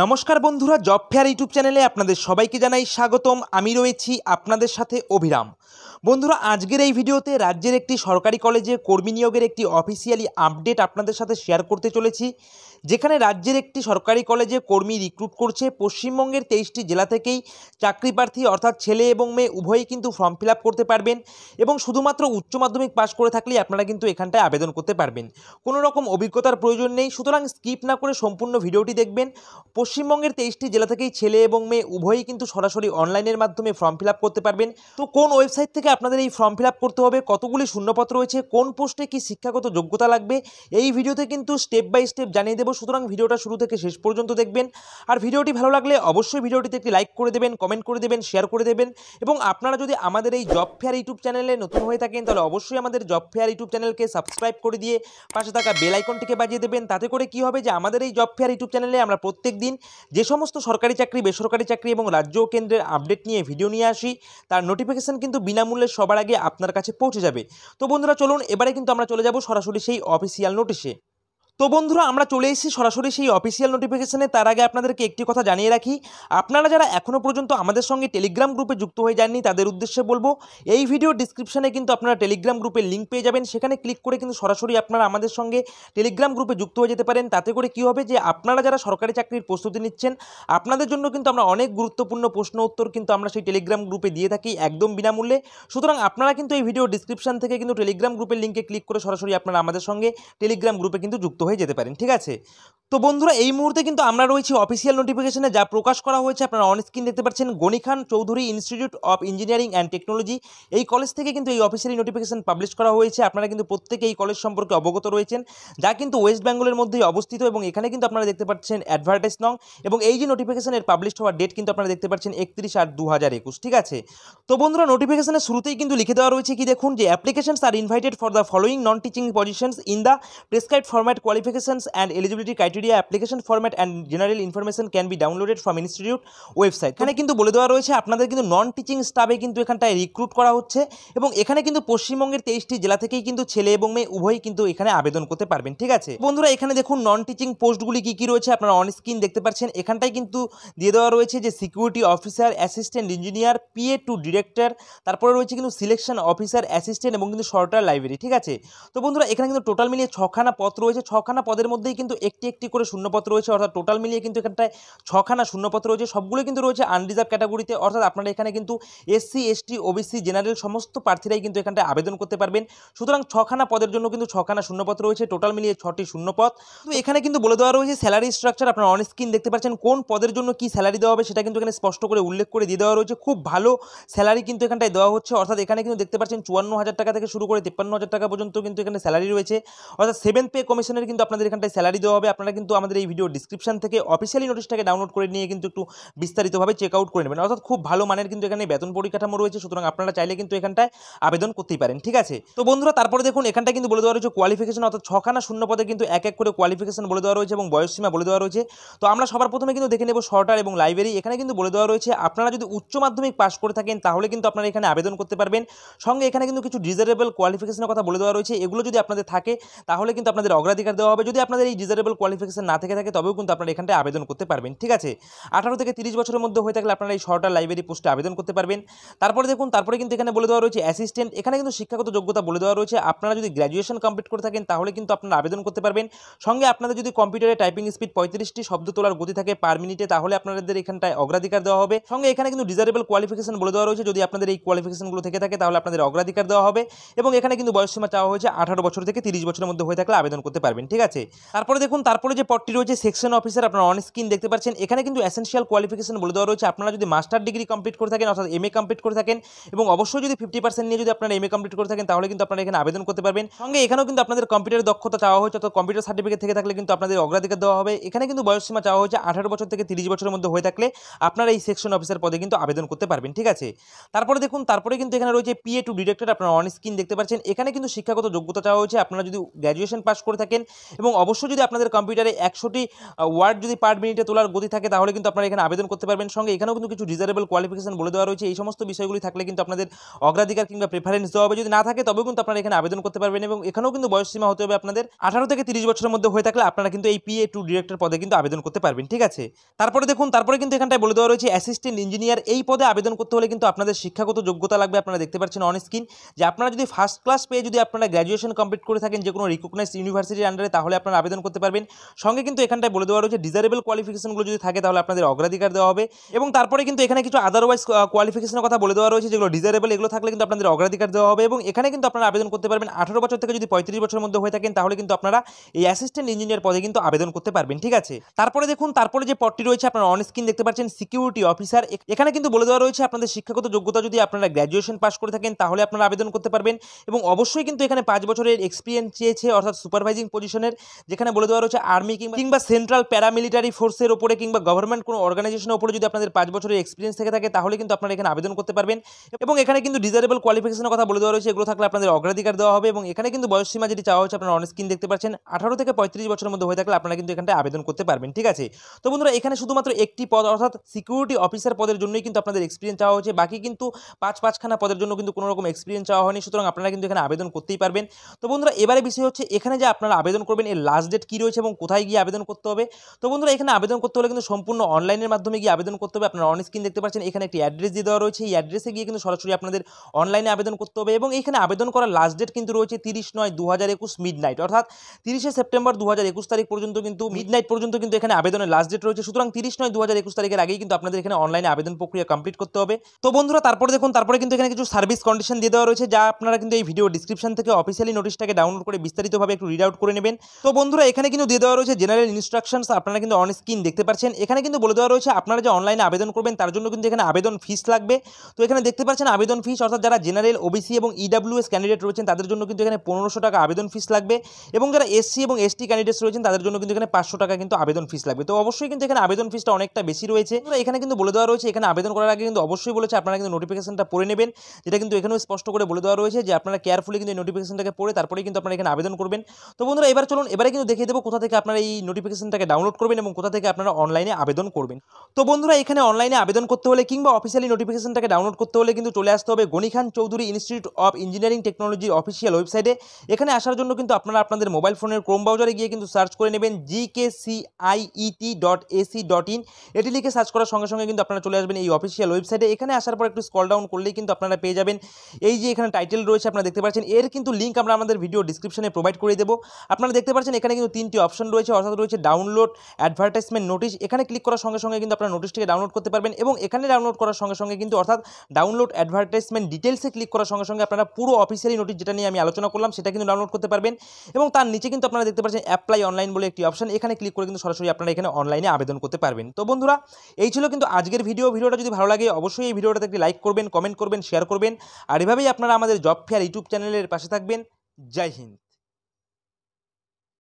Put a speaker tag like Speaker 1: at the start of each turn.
Speaker 1: নমস্কার বন্ধুরা job fair YouTube চ্যানেলে আপনাদের সবাইকে জানাই স্বাগতম আমি রয়েছি আপনাদের সাথে অভিরাম বন্ধুরা আজকের এই ভিডিওতে রাজ্যের একটি সরকারি কলেজে কর্মী নিয়োগের একটি অফিসিয়ালি আপডেট আপনাদের সাথে শেয়ার করতে চলেছি যেখানে রাজ্যের একটি সরকারি কলেজে কর্মী রিক্রুট করছে পশ্চিমবঙ্গের তেইশটি জেলা থেকেই চাকরি প্রার্থী অর্থাৎ ছেলে এবং মেয়ে উভয়ই কিন্তু ফর্ম ফিল করতে পারবেন এবং শুধুমাত্র উচ্চ মাধ্যমিক পাশ করে থাকলেই আপনারা কিন্তু এখানটায় আবেদন করতে পারবেন কোনো রকম অভিজ্ঞতার প্রয়োজন নেই সুতরাং স্কিপ না করে সম্পূর্ণ ভিডিওটি দেখবেন পশ্চিমবঙ্গের তেইশটি জেলা থেকেই ছেলে এবং মেয়ে উভয়ই কিন্তু সরাসরি অনলাইনের মাধ্যমে ফর্ম ফিল করতে পারবেন তো কোন ওয়েবসাইট থেকে থেকে আপনাদের এই ফর্ম ফিল করতে হবে কতগুলি শূন্যপত্র রয়েছে কোন পোস্টে কি শিক্ষাগত যোগ্যতা লাগবে এই ভিডিওতে কিন্তু স্টেপ বাই স্টেপ জানিয়ে দেবো সুতরাং ভিডিওটা শুরু থেকে শেষ পর্যন্ত দেখবেন আর ভিডিওটি ভালো লাগলে অবশ্যই ভিডিওটিতে একটি লাইক করে দেবেন কমেন্ট করে দেবেন শেয়ার করে দেবেন এবং আপনারা যদি আমাদের এই জব ফেয়ার ইউটিউব চ্যানেলে নতুন হয়ে থাকেন তাহলে অবশ্যই আমাদের জব ফেয়ার ইউটিউব চ্যানেলকে সাবস্ক্রাইব করে দিয়ে পাশে থাকা বেল আইকনটিকে বাজিয়ে দেবেন তাতে করে কি হবে যে আমাদের এই জব ফেয়ার ইউটিউব চ্যানেলে আমরা প্রত্যেক দিন যে সমস্ত সরকারি চাকরি বেসরকারি চাকরি এবং রাজ্য কেন্দ্রের আপডেট নিয়ে ভিডিও নিয়ে আসি তার নোটিফিকেশন কিন্তু বিনামূল্যে মূল্যে সবার আগে আপনার কাছে পৌঁছে যাবে তো বন্ধুরা চলুন এবারে কিন্তু আমরা চলে যাব সরাসরি সেই অফিসিয়াল নোটিশে তো বন্ধুরা আমরা চলে এসেছি সরাসরি সেই অফিসিয়াল নোটিফিকেশনে তার আগে আপনাদেরকে একটি কথা জানিয়ে রাখি আপনারা যারা এখনও পর্যন্ত আমাদের সঙ্গে টেলিগ্রাম গ্রুপে যুক্ত হয়ে যাননি তাদের উদ্দেশ্যে বলবো এই ভিডিও ডিসক্রিপশানে কিন্তু আপনারা টেলিগ্রাম গ্রুপের লিঙ্ক পেয়ে যাবেন সেখানে ক্লিক করে কিন্তু সরাসরি আপনারা আমাদের সঙ্গে টেলিগ্রাম গ্রুপে যুক্ত হয়ে যেতে পারেন তাতে করে কি হবে যে আপনারা যারা সরকারি চাকরির প্রস্তুতি নিচ্ছেন আপনাদের জন্য কিন্তু আমরা অনেক গুরুত্বপূর্ণ প্রশ্ন উত্তর কিন্তু আমরা সেই টেলিগ্রাম গ্রুপে দিয়ে থাকি একদম বিনামূল্যে সুতরাং আপনারা কিন্তু এই ভিডিও ডিসক্রিপশান থেকে কিন্তু টেলিগ্রাম গ্রুপের লিঙ্কে ক্লিক করে সরাসরি আপনারা আমাদের সঙ্গে টেলিগ্রাম গ্রুপে কিন্তু যুক্ত হয়ে যেতে পারেন ঠিক আছে তো বন্ধুরা এই মুহূর্তে কিন্তু আমরা রয়েছি অফিসিয়াল নোটিফিকেশনে যা প্রকাশ করা হয়েছে আপনারা অনস্ক্রিন দেখতে পাচ্ছেন Ghani Khan Khan Choudhury institute of engineering and technology এই কলেজ থেকে কিন্তু এই অফিসিয়ালি নোটিফিকেশন পাবলিশ করা হয়েছে আপনারা কিন্তু প্রত্যেকে এই কলেজ সম্পর্কে অবগত রয়েছেন যা কিন্তু ওয়েস্ট বেঙ্গলের মধ্যেই অবস্থিত এবং এখানে কিন্তু আপনারা দেখতে পাচ্ছেন অ্যাডভার্টাইজ নং এবং এই যে নোটিফিকেশনের পাবলিশ হওয়ার ডেট কিন্তু আপনারা দেখতে পাচ্ছেন একত্রিশ আট দু হাজার একুশ ঠিক আছে তো বন্ধুরা নোটিফিকেশনের শুরুতেই কিন্তু লিখে দেওয়া রয়েছে কি দেখুন যে applications are invited for the following non teaching positions in the prescribe format qualifications and eligibility criteria application format and general information can be downloaded from institute website এখানে কিন্তু বলে দেওয়া রয়েছে আপনাদের কিন্তু নন টিচিং স্টাফে কিন্তু এখানটায় রিক্রুট করা হচ্ছে এবং এখানে কিন্তু পশ্চিমবঙ্গের তেইশটি জেলা থেকেই কিন্তু ছেলে এবং মেয়ে উভয়ই কিন্তু এখানে আবেদন করতে পারবেন ঠিক আছে বন্ধুরা এখানে দেখুন নন টিচিং পোস্টগুলি কী কী রয়েছে আপনারা অন স্ক্রিন দেখতে পাচ্ছেন এখানটায় কিন্তু দিয়ে দেওয়া রয়েছে যে security officer assistant engineer PA to director তারপরে রয়েছে কিন্তু সিলেকশন অফিসার অ্যাসিস্ট্যান্ট এবং কিন্তু শর্টার লাইব্রেরি ঠিক আছে তো বন্ধুরা এখানে কিন্তু টোটাল মিলিয়ে ছখানা পত্র রয়েছে ছ ছখানা পদের মধ্যেই কিন্তু একটি একটি করে শূন্যপত্র রয়েছে অর্থাৎ টোটাল মিলিয়ে কিন্তু এখানটায় ছখানা শূন্যপত্র রয়েছে সবগুলো কিন্তু রয়েছে আনরিজার্ভ ক্যাটাগরিতে অর্থাৎ আপনারা এখানে কিন্তু এসসি এসটি ওবিসি জেনারেল সমস্ত প্রার্থীরাই কিন্তু এখানটায় আবেদন করতে পারবেন সুতরাং ছখানা পদের জন্য কিন্তু ছখানা শূন্যপত্র রয়েছে টোটাল মিলিয়ে ছটি শূন্যপদ তো এখানে কিন্তু বলে দেওয়া রয়েছে স্যালারি স্ট্রাকচার আপনারা অন স্ক্রিন দেখতে পাচ্ছেন কোন পদের জন্য কি স্যালারি দেওয়া হবে সেটা কিন্তু এখানে স্পষ্ট করে উল্লেখ করে দিয়ে দেওয়া রয়েছে খুব ভালো স্যালারি কিন্তু এখানটায় দেওয়া হচ্ছে অর্থাৎ এখানে কিন্তু দেখতে পাচ্ছেন চুয়ান্ন হাজার টাকা থেকে শুরু করে তিপ্পান্ন হাজার টাকা পর্যন্ত কিন্তু এখানে স্যালারি রয়েছে অর্থাৎ সেভেন পে কমিশনের কিন্তু কিন্তু আপনাদের এখানটায় স্যালারি দেওয়া হবে আপনারা কিন্তু আমাদের এই ভিডিও ডিসক্রিপশন থেকে অফিসিয়ালি নোটিশটাকে ডাউনলোড করে নিয়ে কিন্তু একটু বিস্তারিতভাবে চেক আউট করে নেবেন অর্থাৎ খুব ভালো মানের কিন্তু এখানে বেতন পরিকাঠামো রয়েছে সুতরাং আপনারা চাইলে কিন্তু এখানটায় আবেদন করতেই পারেন ঠিক আছে তো বন্ধুরা তারপরে দেখুন এখানটা কিন্তু বলে দেওয়া রয়েছে কোয়ালিফিকেশন অর্থাৎ ছখানা শূন্য পদে কিন্তু এক এক করে কোয়ালিফিকেশন বলে দেওয়া রয়েছে এবং বয়সসীমা বলে দেওয়া রয়েছে তো আমরা সবার প্রথমে কিন্তু দেখে নেব শর্টার এবং লাইব্রেরি এখানে কিন্তু বলে দেওয়া রয়েছে আপনারা যদি উচ্চ মাধ্যমিক পাস করে থাকেন তাহলে কিন্তু আপনারা এখানে আবেদন করতে পারবেন সঙ্গে এখানে কিন্তু কিছু ডিজারেবল কোয়ালিফিকেশনের কথা বলে দেওয়া রয়েছে এগুলো যদি আপনাদের থাকে তাহলে কিন্তু আপনাদের অগ্রাধিকার দেওয়া হবে যদি আপনাদের এই ডিজারেবল কোয়ালিফিকেশন না থেকে থাকে তবেও কিন্তু আপনারা এখানটায় আবেদন করতে পারবেন ঠিক আছে আঠারো থেকে তিরিশ বছরের মধ্যে হয়ে থাকলে আপনারা এই শর্টার লাইব্রেরি পোস্টে আবেদন করতে পারবেন তারপরে দেখুন তারপরে কিন্তু এখানে বলে দেওয়া রয়েছে অ্যাসিস্ট্যান্ট এখানে কিন্তু শিক্ষাগত যোগ্যতা বলে দেওয়া রয়েছে আপনারা যদি গ্র্যাজুয়েশন কমপ্লিট করে থাকেন তাহলে কিন্তু আপনারা আবেদন করতে পারবেন সঙ্গে আপনাদের যদি কম্পিউটারে টাইপিং স্পিড পঁয়ত্রিশটি শব্দ তোলার গতি থাকে পার মিনিটে তাহলে আপনাদের এখানটায় অগ্রাধিকার দেওয়া হবে সঙ্গে এখানে কিন্তু ডিজারেবল কোয়ালিফিকেশন বলে দেওয়া রয়েছে যদি আপনাদের এই কোয়ালিফিকেশনগুলো থেকে থাকে তাহলে আপনাদের অগ্রাধিকার দেওয়া হবে এবং এখানে কিন্তু বয়সসীমা চাওয়া হয়েছে আঠারো বছর থেকে তিরিশ বছরের মধ্যে হয়ে থাকলে আবেদন করতে পারবেন ঠিক আছে তারপরে দেখুন তারপরে যে পদটি রয়েছে সেকশন অফিসার আপনারা অন স্ক্রিন দেখতে পাচ্ছেন এখানে কিন্তু এসেন্সিয়াল কোয়ালিফিকেশন বলে দেওয়া রয়েছে আপনারা যদি মাস্টার ডিগ্রি কমপ্লিট করে থাকেন অর্থাৎ এম এ কমপ্লিট করে থাকেন এবং অবশ্যই যদি ফিফটি পার্সেন্ট নিয়ে যদি আপনারা এম এ কমপ্লিট করে থাকেন তাহলে কিন্তু আপনারা এখানে আবেদন করতে পারবেন সঙ্গে এখানেও কিন্তু আপনাদের কম্পিউটার দক্ষতা চাওয়া হয়েছে অর্থাৎ কম্পিউটার সার্টিফিকেট থেকে থাকলে কিন্তু আপনাদের অগ্রাধিকার দেওয়া হবে এখানে কিন্তু বয়সসীমা চাওয়া হয়েছে আঠারো বছর থেকে তিরিশ বছরের মধ্যে হয়ে থাকলে আপনারা এই সেকশন অফিসার পদে কিন্তু আবেদন করতে পারবেন ঠিক আছে তারপরে দেখুন তারপরে কিন্তু এখানে রয়েছে পিএ টু ডিরেক্টর আপনারা অন স্ক্রিন দেখতে পাচ্ছেন এখানে কিন্তু শিক্ষাগত যোগ্যতা চাওয়া হয়েছে আপনারা যদি গ্র্যাজুয়েশন পাস করে থাকেন এবং অবশ্যই যদি আপনাদের কম্পিউটারে একশোটি ওয়ার্ড যদি পার মিনিটে তোলার গতি থাকে তাহলে কিন্তু আপনারা এখানে আবেদন করতে পারবেন সঙ্গে এখানেও কিন্তু কিছু ডিজারেবল কোয়ালিফিকেশন বলে দেওয়া রয়েছে এই সমস্ত বিষয়গুলি থাকলে কিন্তু আপনাদের অগ্রাধিকার কিংবা প্রেফারেন্স দেওয়া হবে যদি না থাকে তবেও কিন্তু আপনারা এখানে আবেদন করতে পারবেন এবং এখানেও কিন্তু বয়সসীমা হতে হবে আপনাদের আঠারো থেকে তিরিশ বছরের মধ্যে হয়ে থাকলে আপনারা কিন্তু এই পিএ টু ডিরেক্টর পদে কিন্তু আবেদন করতে পারবেন ঠিক আছে তারপরে দেখুন তারপরে কিন্তু এখানটায় বলে দেওয়া রয়েছে অ্যাসিস্ট্যান্ট ইঞ্জিনিয়ার এই পদে আবেদন করতে হলে কিন্তু আপনাদের শিক্ষাগত যোগ্যতা লাগবে আপনারা দেখতে পাচ্ছেন অন স্ক্রিন যে আপনারা যদি ফার্স্ট ক্লাস পেয়ে যদি আপনারা গ্র্যাজুয়েশন কমপ্লিট করে থাকেন যে কোনো রিকগনাইজ ইউনিভার্সিটির ক্ষেত্রে তাহলে আপনারা আবেদন করতে পারবেন সঙ্গে কিন্তু এখানটায় বলে দেওয়া রয়েছে ডিজারেবল কোয়ালিফিকেশনগুলো যদি থাকে তাহলে আপনাদের অগ্রাধিকার দেওয়া হবে এবং তারপরে কিন্তু এখানে কিছু আদারওয়াইজ কোয়ালিফিকেশনের কথা বলে দেওয়া রয়েছে যেগুলো ডিজারেবল এগুলো থাকলে কিন্তু আপনাদের অগ্রাধিকার দেওয়া হবে এবং এখানে কিন্তু আপনারা আবেদন করতে পারবেন আঠারো বছর থেকে যদি পঁয়ত্রিশ বছরের মধ্যে হয়ে থাকেন তাহলে কিন্তু আপনারা এই অ্যাসিস্ট্যান্ট ইঞ্জিনিয়ার পদে কিন্তু আবেদন করতে পারবেন ঠিক আছে তারপরে দেখুন তারপরে যে পদটি রয়েছে আপনারা অন স্ক্রিন দেখতে পাচ্ছেন সিকিউরিটি অফিসার এখানে কিন্তু বলে দেওয়া রয়েছে আপনাদের শিক্ষাগত যোগ্যতা যদি আপনারা গ্র্যাজুয়েশন পাস করে থাকেন তাহলে আপনারা আবেদন করতে পারবেন এবং অবশ্যই কিন্তু এখানে পাঁচ বছরের এক্সপিরিয়েন্স চেয়েছে অর্থাৎ সুপারভাইজিং পজিশন অর্গানাইজেশনের যেখানে বলে দেওয়া রয়েছে আর্মি কিংবা কিংবা সেন্ট্রাল প্যারামিলিটারি ফোর্সের ওপরে কিংবা গভর্নমেন্ট কোনো অর্গানাইজেশনের ওপরে যদি আপনাদের পাঁচ বছরের এক্সপিরিয়েন্স থেকে থাকে তাহলে কিন্তু আপনারা এখানে আবেদন করতে পারবেন এবং এখানে কিন্তু ডিজারেবল কোয়ালিফিকেশনের কথা বলে দেওয়া রয়েছে এগুলো থাকলে আপনাদের অগ্রাধিকার দেওয়া হবে এবং এখানে কিন্তু বয়সসীমা যেটি চাওয়া হচ্ছে আপনারা অন স্ক্রিন দেখতে পাচ্ছেন আঠারো থেকে পঁয়ত্রিশ বছরের মধ্যে হয়ে থাকলে আপনারা কিন্তু এখানে আবেদন করতে পারবেন ঠিক আছে তো বন্ধুরা এখানে শুধুমাত্র একটি পদ অর্থাৎ সিকিউরিটি অফিসার পদের জন্যই কিন্তু আপনাদের এক্সপিরিয়েন্স চাওয়া হয়েছে বাকি কিন্তু পাঁচ পাঁচখানা পদের জন্য কিন্তু কোনো রকম এক্সপিরিয়েন্স চাওয়া হয়নি সুতরাং আপনারা কিন্তু এখানে আবেদন করতেই পারবেন তো বন্ধুরা এবারে বিষয় হচ্ছে এখানে যে আপনারা আবেদন করবেন এর লাস্ট ডেট কী রয়েছে এবং কোথায় গিয়ে আবেদন করতে হবে তো বন্ধুরা এখানে আবেদন করতে হলে কিন্তু সম্পূর্ণ অনলাইনের মাধ্যমে গিয়ে আবেদন করতে হবে আপনারা অন স্ক্রিন দেখতে পাচ্ছেন এখানে একটি অ্যাড্রেস দিয়ে দেওয়া রয়েছে এই অ্যাড্রেসে গিয়ে কিন্তু সরাসরি আপনাদের অনলাইনে আবেদন করতে হবে এবং এখানে আবেদন করার লাস্ট ডেট কিন্তু রয়েছে তিরিশ নয় দু হাজার একুশ মিড নাইট অর্থাৎ তিরিশে সেপ্টেম্বর দু হাজার একুশ তারিখ পর্যন্ত কিন্তু মিড নাইট পর্যন্ত কিন্তু এখানে আবেদনের লাস্ট ডেট রয়েছে সুতরাং তিরিশ নয় দু হাজার একুশ তারিখের আগেই কিন্তু আপনাদের এখানে অনলাইনে আবেদন প্রক্রিয়া কমপ্লিট করতে হবে তো বন্ধুরা তারপরে দেখুন তারপরে কিন্তু এখানে কিছু সার্ভিস কন্ডিশন দিয়ে দেওয়া রয়েছে যা আপনারা কিন্তু এই ভিডিও ডিসক্রিপশন থেকে অফিসিয়ালি নোটিশটাকে ডাউনলোড করে বিস্তারিতভাবে একটু রিড আউট করে নেবেন তো বন্ধুরা এখানে কিন্তু দিয়ে দেওয়া রয়েছে জেনারেল ইনস্ট্রাকশনস আপনারা কিন্তু অন স্ক্রিন দেখতে পাচ্ছেন এখানে কিন্তু বলে দেওয়া রয়েছে আপনারা যে অনলাইনে আবেদন করবেন তার জন্য কিন্তু এখানে আবেদন ফিস লাগবে তো এখানে দেখতে পাচ্ছেন আবেদন ফিস অর্থাৎ যারা জেনারেল ওবিসি এবং ইডাব্লিউএস e ক্যান্ডিডেট রয়েছেন তাদের জন্য কিন্তু এখানে পনেরোশো টাকা আবেদন ফিস লাগবে এবং যারা এসসি এবং এসটি ক্যান্ডিডেটস রয়েছেন তাদের জন্য কিন্তু এখানে পাঁচশো টাকা কিন্তু আবেদন ফিস লাগবে তো অবশ্যই কিন্তু এখানে আবেদন ফিসটা অনেকটা বেশি রয়েছে এখানে কিন্তু বলে দেওয়া রয়েছে এখানে আবেদন করার আগে কিন্তু অবশ্যই বলেছে আপনারা কিন্তু নোটিফিকেশনটা পড়ে নেবেন যেটা কিন্তু এখানেও স্পষ্ট করে বলে দেওয়া রয়েছে যে আপনারা কেয়ারফুলি কিন্তু নোটিফিকেশনটাকে পড়ে তারপরে কিন্তু আপনারা এখানে আবেদন করবেন তো বন্ধুরা এবার এবার চলুন এবারে কিন্তু দেখিয়ে দেবো কোথা থেকে আপনারা এই নোটিফিকেশনটাকে ডাউনলোড করবেন এবং কোথা থেকে আপনারা অনলাইনে আবেদন করবেন তো বন্ধুরা এখানে অনলাইনে আবেদন করতে হলে কিংবা অফিসিয়ালি নোটিফিকেশনটাকে ডাউনলোড করতে হলে কিন্তু চলে আসতে হবে Ghani Khan Choudhury institute of engineering টেকনোলজির অফিসিয়াল ওয়েবসাইটে এখানে আসার জন্য কিন্তু আপনারা আপনাদের মোবাইল ফোনের ক্রোম ব্রাউজারে গিয়ে কিন্তু সার্চ করে নেবেন GKCIET dot AC dot in এটি লিখে সার্চ করার সঙ্গে সঙ্গে কিন্তু আপনারা চলে আসবেন এই অফিসিয়াল ওয়েবসাইটে এখানে আসার পর একটু স্কল ডাউন করলেই কিন্তু আপনারা পেয়ে যাবেন এই যে এখানে টাইটেল রয়েছে আপনারা দেখতে পাচ্ছেন এর কিন্তু লিঙ্ক আমরা আমাদের ভিডিও ডিসক্রিপশনে প্রোভাইড করে দেবো আপনারা দেখতে পাচ্ছেন এখানে কিন্তু তিনটি অপশন রয়েছে অর্থাৎ রয়েছে ডাউনলোড অ্যাডভার্টাইজমেন্ট নোটিশ এখানে ক্লিক করার সঙ্গে সঙ্গে কিন্তু আপনার নোটিশটিকে ডাউনলোড করতে পারবেন এবং এখানে ডাউনলোড করার সঙ্গে সঙ্গে কিন্তু অর্থাৎ ডাউনলোড অ্যাডভার্টাইজমেন্ট ডিটেলসে ক্লিক করার সঙ্গে সঙ্গে আপনারা পুরো অফিসিয়ালি নোটিশ যেটা নিয়ে আমি আলোচনা করলাম সেটা কিন্তু ডাউনলোড করতে পারবেন এবং তার নিচে কিন্তু আপনারা দেখতে পাচ্ছেন অ্যাপ্লাই অনলাইন বলে একটি অপশন এখানে ক্লিক করে কিন্তু সরাসরি আপনারা এখানে অনলাইনে আবেদন করতে পারবেন তো বন্ধুরা এই ছিল কিন্তু আজকের ভিডিও ভিডিওটা যদি ভালো লাগে অবশ্যই এই ভিডিওটাতে একটি লাইক করবেন কমেন্ট করবেন শেয়ার করবেন আর এভাবেই আপনারা আমাদের জব ফেয়ার ইউটিউব চ্যানেলের পাশে থাকবেন জয় হিন্দ